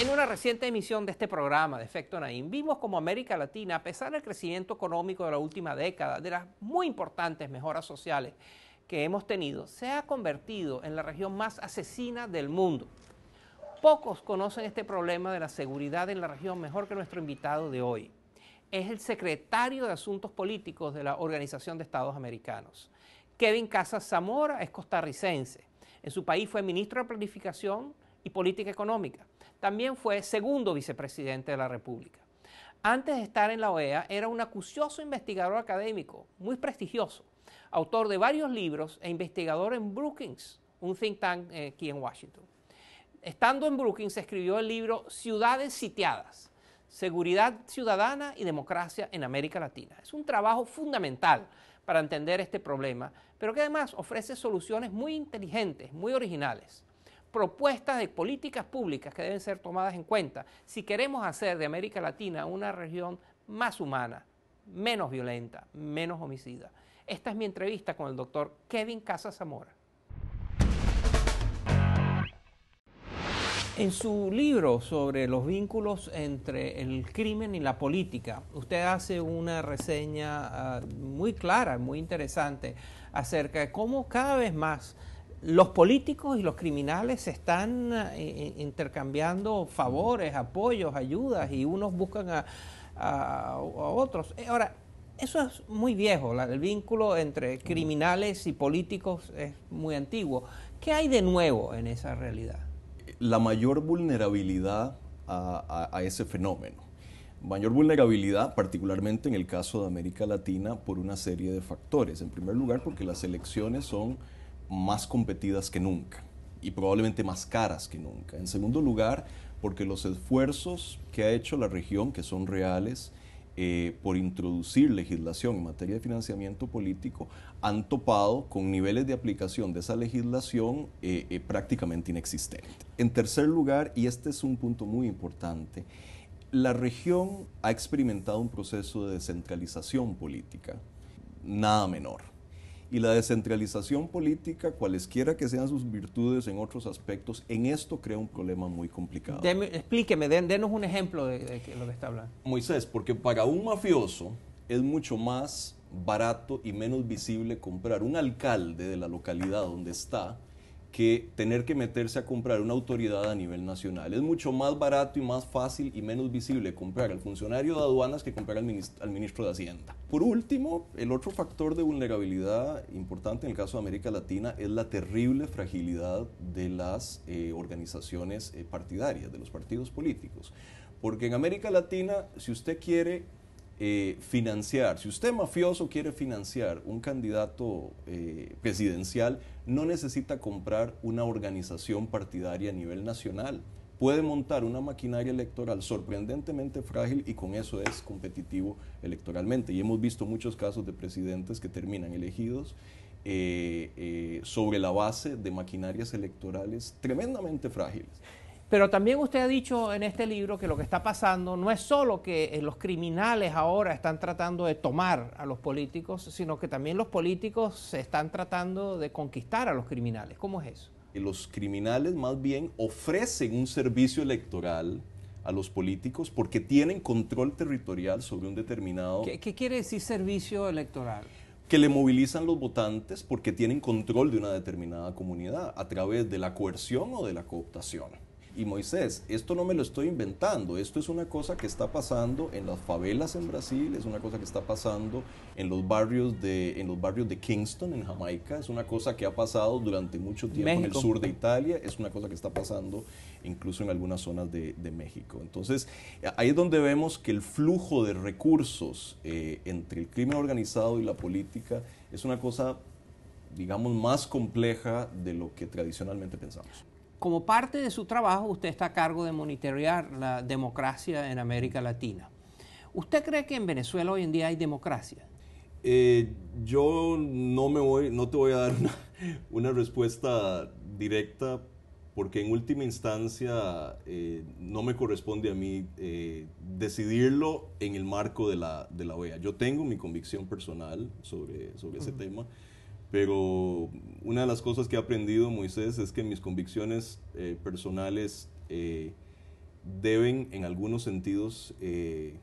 En una reciente emisión de este programa de Efecto Naim, vimos cómo América Latina, a pesar del crecimiento económico de la última década, de las muy importantes mejoras sociales que hemos tenido, se ha convertido en la región más asesina del mundo. Pocos conocen este problema de la seguridad en la región mejor que nuestro invitado de hoy. Es el secretario de Asuntos Políticos de la Organización de Estados Americanos. Kevin Casas Zamora es costarricense. En su país fue ministro de Planificación, y política económica. También fue segundo vicepresidente de la República. Antes de estar en la OEA, era un acucioso investigador académico, muy prestigioso, autor de varios libros e investigador en Brookings, un think tank eh, aquí en Washington. Estando en Brookings, escribió el libro Ciudades sitiadas, Seguridad Ciudadana y Democracia en América Latina. Es un trabajo fundamental para entender este problema, pero que además ofrece soluciones muy inteligentes, muy originales propuestas de políticas públicas que deben ser tomadas en cuenta si queremos hacer de América Latina una región más humana, menos violenta, menos homicida. Esta es mi entrevista con el doctor Kevin Casa Zamora. En su libro sobre los vínculos entre el crimen y la política, usted hace una reseña ah, muy clara, muy interesante, acerca de cómo cada vez más los políticos y los criminales se están eh, eh, intercambiando favores, apoyos, ayudas y unos buscan a, otros. Eh, ahora, eso es muy viejo, el vínculo entre criminales y políticos es muy antiguo. ¿Qué hay de nuevo en esa realidad? La mayor vulnerabilidad a ese fenómeno. Mayor vulnerabilidad, particularmente en el caso de América Latina, por una serie de factores. En primer lugar, porque las elecciones son más competidas que nunca y probablemente más caras que nunca. En segundo lugar, porque los esfuerzos que ha hecho la región, que son reales, eh, por introducir legislación en materia de financiamiento político, han topado con niveles de aplicación de esa legislación eh, eh, prácticamente inexistentes. En tercer lugar, y este es un punto muy importante, la región ha experimentado un proceso de descentralización política, nada menor y la descentralización política, cualesquiera que sean sus virtudes en otros aspectos, en esto crea un problema muy complicado. explíqueme, denos un ejemplo de, de lo que está hablando. Moisés, porque para un mafioso es mucho más barato y menos visible comprar un alcalde de la localidad donde está que tener que meterse a comprar una autoridad a nivel nacional. Es mucho más barato y más fácil y menos visible comprar al funcionario de aduanas que comprar al, ministro, de Hacienda. Por último, el otro factor de vulnerabilidad importante en el caso de América Latina es la terrible fragilidad de las eh, organizaciones eh, partidarias, de los partidos políticos. Porque en América Latina, si usted quiere eh, financiar, si usted mafioso quiere financiar un candidato presidencial, no necesita comprar una organización partidaria a nivel nacional. Puede montar una maquinaria electoral sorprendentemente frágil y con eso es competitivo electoralmente. Y hemos visto muchos casos de presidentes que terminan elegidos eh, eh, sobre la base de maquinarias electorales tremendamente frágiles. Pero también usted ha dicho en este libro que lo que está pasando no es solo que eh, los criminales ahora están tratando de tomar a los políticos, sino que también los políticos se están tratando de conquistar a los criminales. ¿Cómo es eso? Los criminales más bien ofrecen un servicio electoral a los políticos porque tienen control territorial sobre un determinado... ¿Qué, qué quiere decir servicio electoral? que le movilizan los votantes porque tienen control de una determinada comunidad a través de la coerción o de la cooptación. Y Moisés, esto no me lo estoy inventando, esto es una cosa que está pasando en las favelas en Brasil, es una cosa que está pasando en los barrios de, en los barrios de Kingston, en Jamaica, es una cosa que ha pasado durante mucho tiempo en el sur de Italia, es una cosa que está pasando incluso en algunas zonas de, México. Entonces, ahí es donde vemos que el flujo de recursos eh, entre el crimen organizado y la política es una cosa digamos, más compleja de lo que tradicionalmente pensamos como parte de su trabajo, usted está a cargo de monitorear la democracia en América Latina. ¿Usted cree que en Venezuela hoy en día hay democracia? Eh, yo no, me voy, no te voy a dar una, respuesta directa porque en última instancia eh, no me corresponde a mí eh, decidirlo en el marco de la, OEA. E yo tengo mi convicción personal sobre, sobre ese tema pero una de las cosas que he aprendido, Moisés, es que mis convicciones eh, personales eh, deben, en algunos sentidos, eh,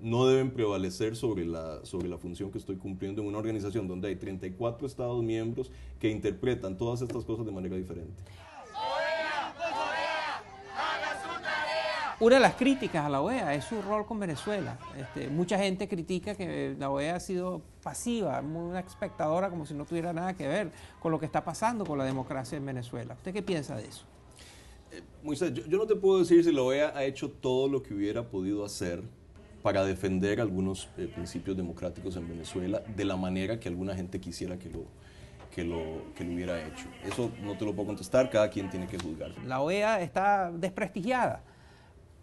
no deben prevalecer sobre la, sobre la función que estoy cumpliendo en una organización donde hay 34 Estados miembros que interpretan todas estas cosas de manera diferente. Una de las críticas a la OEA es su rol con Venezuela. Este, mucha gente critica que la OEA ha sido pasiva, una espectadora como si no tuviera nada que ver con lo que está pasando con la democracia en Venezuela. ¿Usted qué piensa de eso? Eh, Moisés, yo, no te puedo decir si la OEA ha hecho todo lo que hubiera podido hacer para defender algunos eh, principios democráticos en Venezuela de la manera que alguna gente quisiera que lo, que lo, que lo hubiera hecho. Eso no te lo puedo contestar, cada quien tiene que juzgar. La OEA está desprestigiada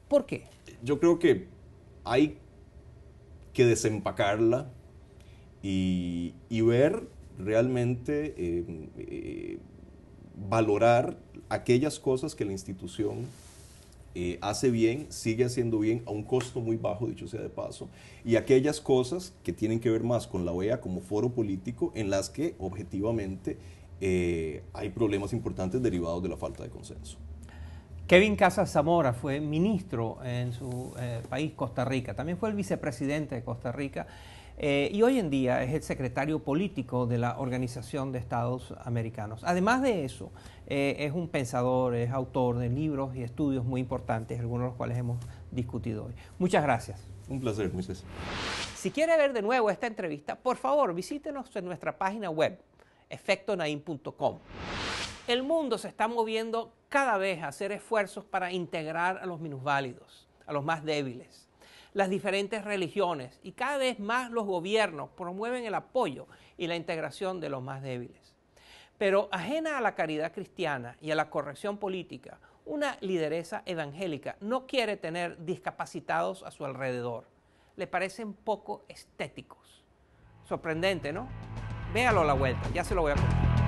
¿Por qué? Yo creo que hay que desempacarla y, ver realmente, em, eh, valorar aquellas cosas que la institución eh, hace bien, sigue haciendo bien a un costo muy bajo, dicho sea de paso, y aquellas cosas que tienen que ver más con la OEA como foro político en las que objetivamente eh, hay problemas importantes derivados de la falta de consenso. Kevin Casas Zamora fue ministro en su eh, país, Costa Rica. También fue el vicepresidente de Costa Rica eh, y hoy en día es el secretario político de la Organización de Estados Americanos. Además de eso, eh, es un pensador, es autor de libros y estudios muy importantes, algunos de los cuales hemos discutido hoy. Muchas gracias. Un placer, Moisés. Si quiere ver de nuevo esta entrevista, por favor visítenos en nuestra página web, efectonaim.com. El mundo se está moviendo cada vez hacer esfuerzos para integrar a los minusválidos, a los más débiles, las diferentes religiones y cada vez más los gobiernos promueven el apoyo y la integración de los más débiles. Pero ajena a la caridad cristiana y a la corrección política, una lideresa evangélica no quiere tener discapacitados a su alrededor. Le parecen poco estéticos. Sorprendente, ¿no? Véalo a la vuelta, ya se lo voy a contar.